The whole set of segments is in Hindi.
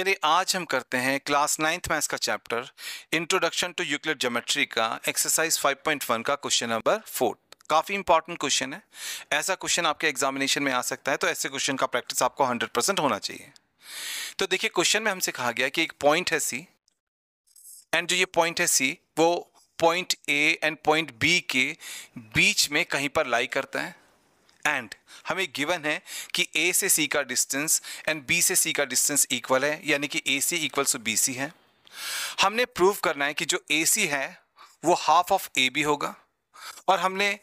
चलिए आज हम करते हैं क्लास नाइन्थ मैथ्स का chapter introduction to Euclid geometry का एक्सरसाइज 5.1 का क्वेश्चन नंबर फोर्थ काफ़ी इंपॉर्टेंट क्वेश्चन है ऐसा क्वेश्चन आपके एग्जामिनेशन में आ सकता है तो ऐसे क्वेश्चन का प्रैक्टिस आपको 100% होना चाहिए तो देखिए क्वेश्चन में हमसे कहा गया कि एक पॉइंट है सी एंड जो ये पॉइंट है सी वो point A and point B के बीच में कहीं पर लाई करता है एंड हमें गिवन है कि ए से सी का डिस्टेंस एंड बी से सी का डिस्टेंस इक्वल है यानी कि A C equal to B C है हमने प्रूव करना है कि जो ए सी है वो हाफ ऑफ ए बी होगा और हमने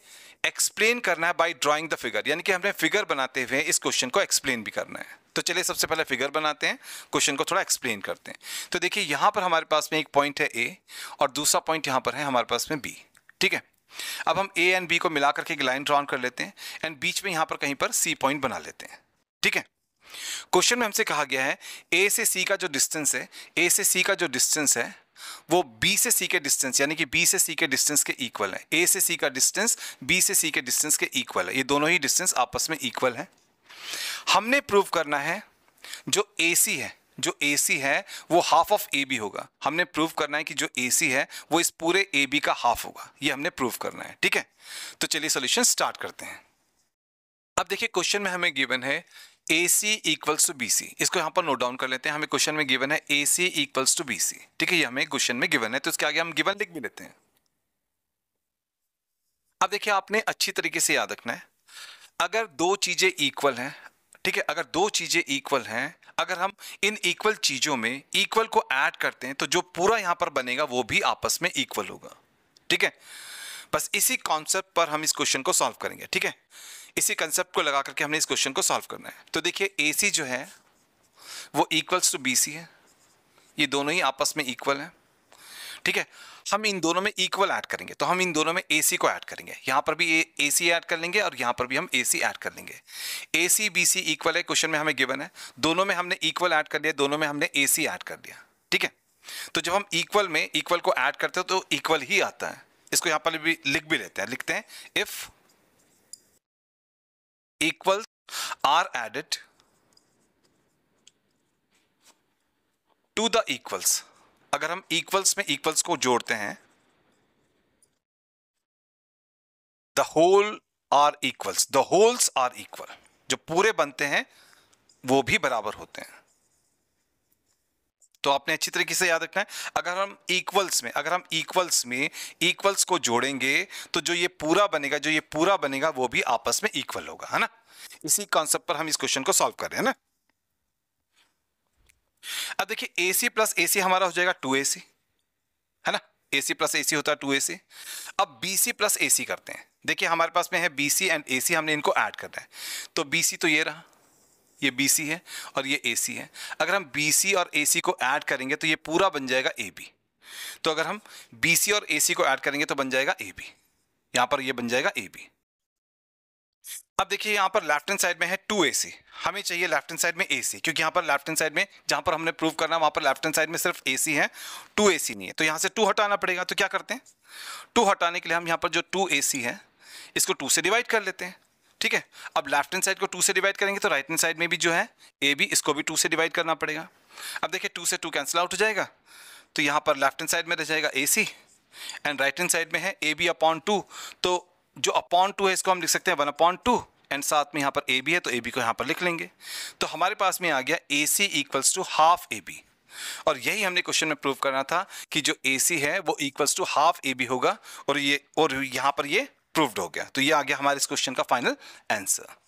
एक्सप्लेन करना है बाय ड्राइंग द फिगर यानी कि हमने फिगर बनाते हुए इस क्वेश्चन को एक्सप्लेन भी करना है तो चलिए सबसे पहले फिगर बनाते हैं क्वेश्चन को थोड़ा एक्सप्लेन करते हैं तो देखिए यहाँ पर हमारे पास में एक पॉइंट है ए और दूसरा पॉइंट यहाँ पर है हमारे पास में बी ठीक है अब हम ए एंड बी को मिला करके एक लाइन ड्रॉन कर लेते हैं एंड बीच में यहां पर कहीं पर सी पॉइंट बना लेते हैं ठीक है क्वेश्चन में हमसे कहा गया है ए से सी का जो डिस्टेंस है ए से सी का जो डिस्टेंस है वो बी से सी के डिस्टेंस यानी कि बी से सी के डिस्टेंस के इक्वल है ए से सी का डिस्टेंस बी से सी के डिस्टेंस के इक्वल है ये दोनों ही डिस्टेंस आपस में इक्वल है हमने प्रूव करना है जो ए सी है जो ए सी है वो हाफ ऑफ ए बी होगा हमने प्रूव करना है कि जो ए सी है वो इस पूरे ए बी का हाफ होगा ये हमने प्रूव करना है ठीक है तो चलिए सोल्यूशन स्टार्ट करते हैं अब देखिए क्वेश्चन में हमें गिवन है A C equals to B C इसको यहाँ पर नोट डाउन कर लेते हैं हमें क्वेश्चन में गिवन है A C equals to B C ठीक है ये हमें क्वेश्चन में गिवन है तो इसके आगे हम गिवन लिख भी लेते हैं अब देखिए आपने अच्छी तरीके से याद रखना है अगर दो चीजें इक्वल हैं ठीक है अगर दो चीजें इक्वल हैं अगर हम इन इक्वल चीज़ों में इक्वल को ऐड करते हैं तो जो पूरा यहाँ पर बनेगा वो भी आपस में इक्वल होगा ठीक है बस इसी कॉन्सेप्ट पर हम इस क्वेश्चन को सॉल्व करेंगे ठीक है इसी कंसेप्ट को लगा करके हमने इस क्वेश्चन को सॉल्व करना है तो देखिए ए जो है वो इक्वल्स टू बी है ये दोनों ही आपस में इक्वल हैं ठीक है हम इन दोनों में इक्वल ऐड करेंगे तो हम इन दोनों में ए को ऐड करेंगे यहाँ पर भी ए सी ऐड कर लेंगे और यहाँ पर भी हम ए सी ऐड कर लेंगे A C B C equal है क्वेश्चन में हमें गिवन है दोनों में हमने इक्वल ऐड कर लिया दोनों में हमने ए सी ऐड कर दिया ठीक है तो जब हम इक्वल में इक्वल को ऐड करते हो तो इक्वल ही आता है इसको यहाँ पर भी लिख भी लेते हैं लिखते हैं if equal are added to the equals अगर हम इक्वल्स में इक्वल्स को जोड़ते हैं the whole are equals the wholes are equal जो पूरे बनते हैं वो भी बराबर होते हैं तो आपने अच्छी तरीके से याद रखना है अगर हम इक्वल्स में अगर हम इक्वल्स में इक्वल्स को जोड़ेंगे तो जो ये पूरा बनेगा जो ये पूरा बनेगा वो भी आपस में इक्वल होगा है ना इसी कॉन्सेप्ट पर हम इस क्वेश्चन को सॉल्व कर रहे हैं ना अब देखिए ए सी प्लस ए सी हमारा हो जाएगा टू ए सी है ना ए सी प्लस ए सी होता है टू ए सी अब बी सी प्लस ए सी करते हैं देखिए हमारे पास में है बी सी एंड ए सी हमने इनको ऐड करना है तो बी सी तो ये रहा ये बी सी है और ये ए सी है अगर हम बी सी और ए सी को ऐड करेंगे तो ये पूरा बन जाएगा ए बी तो अगर हम बी सी और ए सी को ऐड करेंगे तो बन जाएगा ए बी यहाँ पर ये बन जाएगा ए बी अब देखिए यहाँ पर लेफ्ट हैंड साइड में है टू ए सी हमें चाहिए लेफ्ट हैंड साइड में ए सी क्योंकि यहाँ पर लेफ्ट हैंड साइड में जहाँ पर हमने प्रूव करना वहाँ पर लेफ्ट हैंड साइड में सिर्फ ए सी है टू ए सी नहीं है तो यहाँ से टू हटाना पड़ेगा तो क्या करते हैं टू हटाने के लिए हम यहाँ पर जो टू ए सी है इसको टू से डिवाइड कर लेते हैं ठीक है अब लेफ्ट हैंड साइड को टू से डिवाइड करेंगे तो राइट हैंड साइड में भी जो है ए बी इसको भी टू से डिवाइड करना पड़ेगा अब देखिए टू से टू कैंसिल आउट हो जाएगा तो यहाँ पर लेफ्ट हैंड साइड में रह जाएगा A C and right hand side में है ए बी अपॉन टू तो जो अपॉन टू है इसको हम लिख सकते हैं वन अपॉन टू एंड साथ में यहाँ पर ए बी है तो ए बी को यहाँ पर लिख लेंगे तो हमारे पास में आ गया A C equals to half A B और यही हमने क्वेश्चन में प्रूव करना था कि जो ए सी है वो equals to half A B होगा और ये और यहाँ पर ये प्रूव्ड हो गया तो ये आ गया हमारे इस क्वेश्चन का फाइनल आंसर